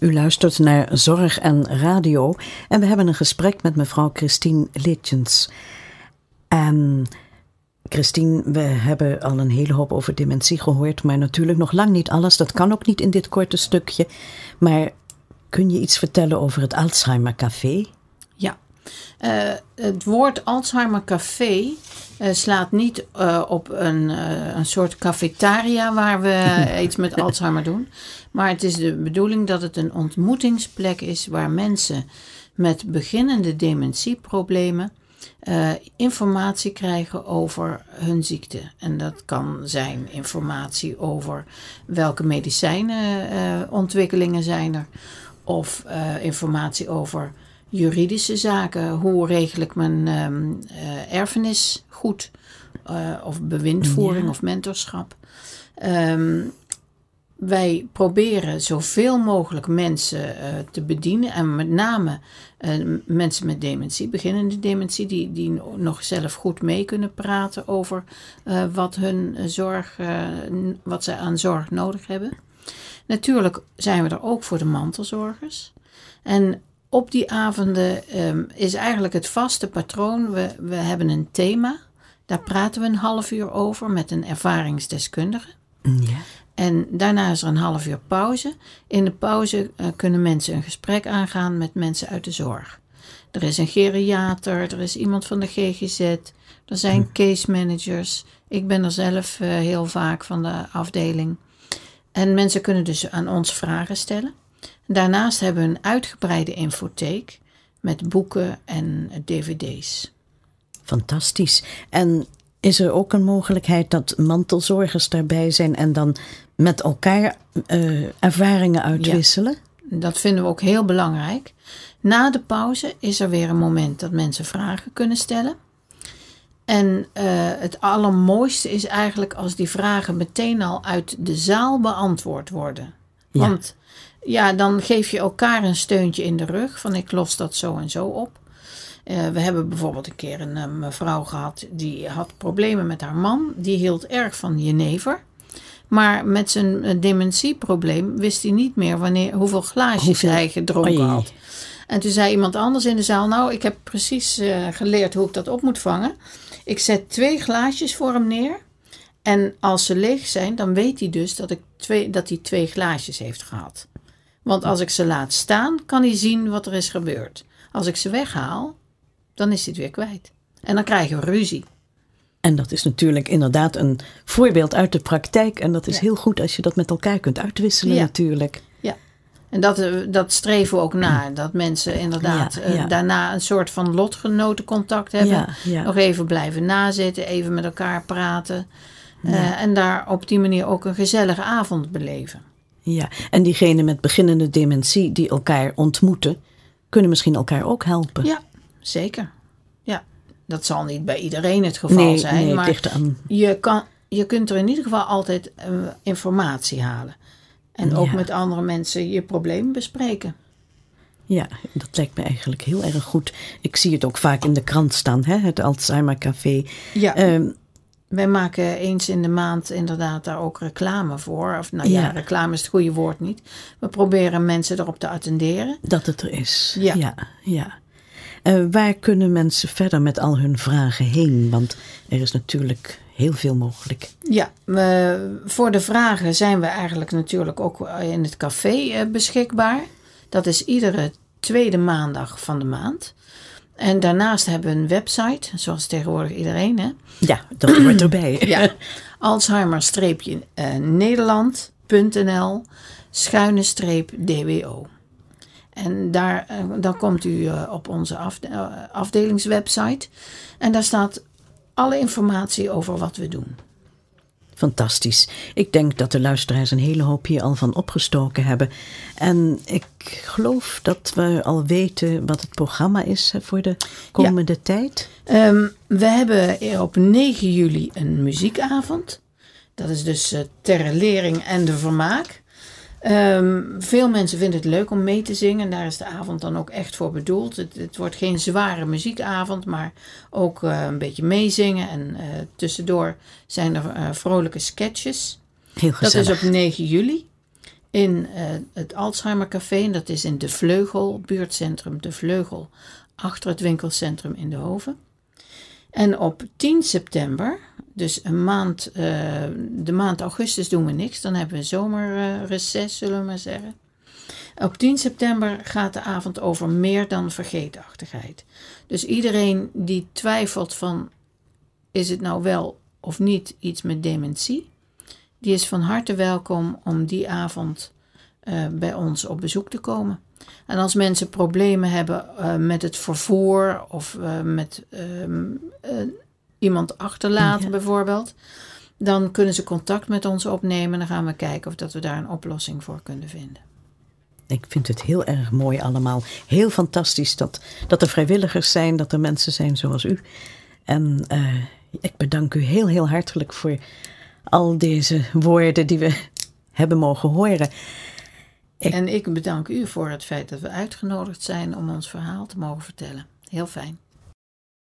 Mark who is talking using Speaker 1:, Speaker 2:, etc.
Speaker 1: U luistert naar Zorg en Radio en we hebben een gesprek met mevrouw Christine Litjens. En Christine, we hebben al een hele hoop over dementie gehoord, maar natuurlijk nog lang niet alles. Dat kan ook niet in dit korte stukje. Maar kun je iets vertellen over het Alzheimer Café?
Speaker 2: Eh, het woord Alzheimer Café eh, slaat niet eh, op een, een soort cafetaria waar we iets met Alzheimer doen. Maar het is de bedoeling dat het een ontmoetingsplek is waar mensen met beginnende dementieproblemen informatie krijgen over hun ziekte. En dat kan zijn informatie over welke medicijnen ontwikkelingen zijn er. Of informatie over juridische zaken. Hoe regel ik mijn um, erfenis goed? Eh, of bewindvoering of mentorschap. Ehm, wij proberen zoveel mogelijk mensen eh, te bedienen. En met name mensen met dementie, beginnende dementie, die, die nog zelf goed mee kunnen praten over wat, hun zorg, wat ze aan zorg nodig hebben. Natuurlijk zijn we er ook voor de mantelzorgers. En op die avonden ehm, is eigenlijk het vaste patroon. We, we hebben een thema. Daar praten we een half uur over met een ervaringsdeskundige. Ja. En daarna is er een half uur pauze. In de pauze eh, kunnen mensen een gesprek aangaan met mensen uit de zorg. Er is een geriater, er is iemand van de GGZ, er zijn hm. case managers. Ik ben er zelf eh, heel vaak van de afdeling. En mensen kunnen dus aan ons vragen stellen. Daarnaast hebben we een uitgebreide infotheek met boeken en dvd's.
Speaker 1: Fantastisch. En is er ook een mogelijkheid dat mantelzorgers
Speaker 2: daarbij zijn en dan met elkaar eh, ervaringen uitwisselen? dat vinden we ook heel belangrijk. Na de pauze is er weer een moment dat mensen vragen kunnen stellen. En eh, het allermooiste is eigenlijk als die vragen meteen al uit de zaal beantwoord worden. Want ja, dan geef je elkaar een steuntje in de rug. Van ik los dat zo en zo op. Eh, we hebben bijvoorbeeld een keer een eh, mevrouw gehad die had problemen met haar man. Die hield erg van jenever. Maar met zijn eh, dementieprobleem wist hij niet meer wanneer, hoeveel glaasjes hij gedronken had. En toen zei iemand anders in de zaal: Nou, ik heb precies geleerd hoe ik dat op moet vangen. Ik zet twee glaasjes voor hem neer. En als ze leeg zijn, dan weet hij dus dat, ik twee, dat hij twee glaasjes heeft gehad. Want als ik ze laat staan, kan hij zien wat er is gebeurd. Als ik ze weghaal, dan is hij het weer kwijt.
Speaker 1: En dan krijgen we ruzie. En dat is natuurlijk inderdaad een voorbeeld uit de praktijk. En dat is heel goed als je dat met elkaar kunt uitwisselen ja. natuurlijk.
Speaker 2: Ja, en dat, eh, dat streven we ook naar. Dat mensen inderdaad eh, daarna een soort van lotgenotencontact hebben. Nog even blijven nazitten, even met elkaar praten. Eh, en daar op die manier ook een gezellige avond beleven.
Speaker 1: Ja, en diegenen met beginnende dementie die elkaar ontmoeten, kunnen misschien elkaar ook helpen. Ja,
Speaker 2: zeker. Ja, dat zal niet bij iedereen het geval zijn. maar je, kan, je kunt er in ieder geval altijd eh, informatie halen. En ook met andere mensen je probleem bespreken.
Speaker 1: Ja, dat lijkt me eigenlijk heel erg goed. Ik zie het ook vaak in de krant staan, hè? het Alzheimer Café.
Speaker 2: Ja. Ehm, wij maken eens in de maand inderdaad daar ook reclame voor. Of nou ja, reclame is het goede woord niet. We proberen mensen erop te attenderen.
Speaker 1: Dat het er is. Ja. ja, ja. Eh, waar kunnen mensen verder met al hun vragen heen? Want er is natuurlijk heel veel mogelijk.
Speaker 2: Ja, voor de vragen zijn we eigenlijk natuurlijk ook in het café eh, beschikbaar. Dat is iedere tweede maandag van de maand. En daarnaast hebben we een website, zoals tegenwoordig iedereen. Hè? Ja, dat hoort erbij. ja. Alzheimer-nederland.nl schuine streep DWO. En daar, eh, dan komt u eh, op onze eh, afdelingswebsite. En daar staat alle informatie over wat we doen.
Speaker 1: Fantastisch. Ik denk dat de luisteraars een hele hoop hier al van opgestoken hebben. En ik geloof dat we al weten wat het programma is voor de komende
Speaker 2: tijd. Ehm, we hebben op 9 juli een muziekavond. Dat is dus eh, ter Lering en de Vermaak. Ehm, veel mensen vinden het leuk om mee te zingen. Daar is de avond dan ook echt voor bedoeld. Het, wordt geen zware muziekavond, maar ook eh, een beetje meezingen. En eh, tussendoor zijn er eh, vrolijke sketches. Heel gezellig. Dat is op 9 juli in het Alzheimer Café. En dat is in De Vleugel, buurtcentrum De Vleugel, achter het winkelcentrum in De Hoven. En op 10 september dus een maand, eh, de maand augustus doen we niks. Dan hebben we zomerreces, zullen we maar zeggen. Op 10 september gaat de avond over meer dan vergeetachtigheid. Dus iedereen die twijfelt van is het nou wel of niet iets met dementie, die is van harte welkom om die avond eh, bij ons op bezoek te komen. En als mensen problemen hebben eh, met het vervoer of met ehm, iemand achterlaten bijvoorbeeld. Dan kunnen ze contact met ons opnemen en dan gaan we kijken of dat we daar een oplossing voor kunnen vinden.
Speaker 1: Ik vind het heel erg mooi allemaal. Heel fantastisch dat, dat er vrijwilligers zijn, dat er mensen zijn zoals u. En eh, ik bedank u heel, heel hartelijk voor al deze woorden die we hebben mogen horen.
Speaker 2: En ik bedank u voor het feit dat we uitgenodigd zijn om ons verhaal te mogen vertellen. Heel fijn.